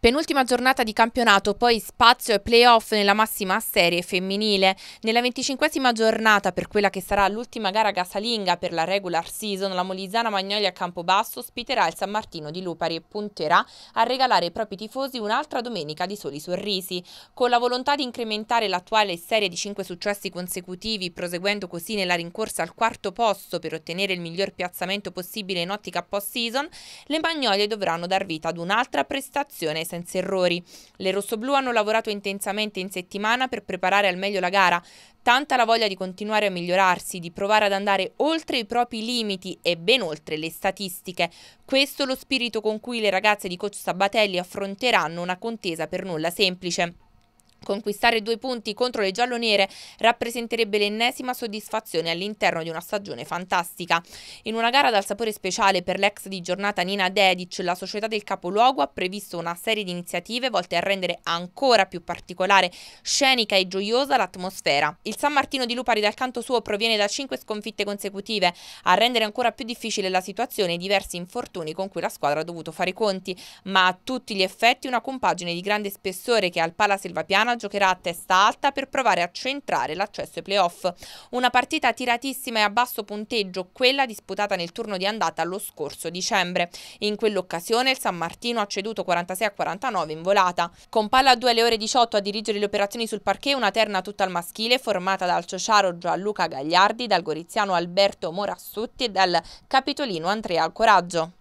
Penultima giornata di campionato, poi spazio e playoff nella massima serie femminile. Nella venticinquesima giornata, per quella che sarà l'ultima gara casalinga per la regular season, la Molisana Magnolia a Campobasso ospiterà il San Martino di Lupari e punterà a regalare ai propri tifosi un'altra domenica di soli sorrisi. Con la volontà di incrementare l'attuale serie di cinque successi consecutivi, proseguendo così nella rincorsa al quarto posto per ottenere il miglior piazzamento possibile in ottica post-season, le Magnolie dovranno dar vita ad un'altra prestazione senza errori. Le rossoblù hanno lavorato intensamente in settimana per preparare al meglio la gara, tanta la voglia di continuare a migliorarsi, di provare ad andare oltre i propri limiti e ben oltre le statistiche. Questo lo spirito con cui le ragazze di coach Sabatelli affronteranno una contesa per nulla semplice. Conquistare due punti contro le giallonere rappresenterebbe l'ennesima soddisfazione all'interno di una stagione fantastica. In una gara dal sapore speciale per l'ex di giornata Nina Dedic, la società del capoluogo ha previsto una serie di iniziative volte a rendere ancora più particolare, scenica e gioiosa l'atmosfera. Il San Martino di Lupari dal canto suo proviene da cinque sconfitte consecutive. A rendere ancora più difficile la situazione e diversi infortuni con cui la squadra ha dovuto fare i conti, ma a tutti gli effetti una compagine di grande spessore che al Pala Selvapiana Salernitana giocherà a testa alta per provare a centrare l'accesso ai playoff. Una partita tiratissima e a basso punteggio, quella disputata nel turno di andata lo scorso dicembre. In quell'occasione il San Martino ha ceduto 46 a 49 in volata. Con palla a 2 alle ore 18 a dirigere le operazioni sul parquet una terna tutta al maschile formata dal Ciociaro Gianluca Gagliardi, dal goriziano Alberto Morassutti e dal capitolino Andrea Coraggio.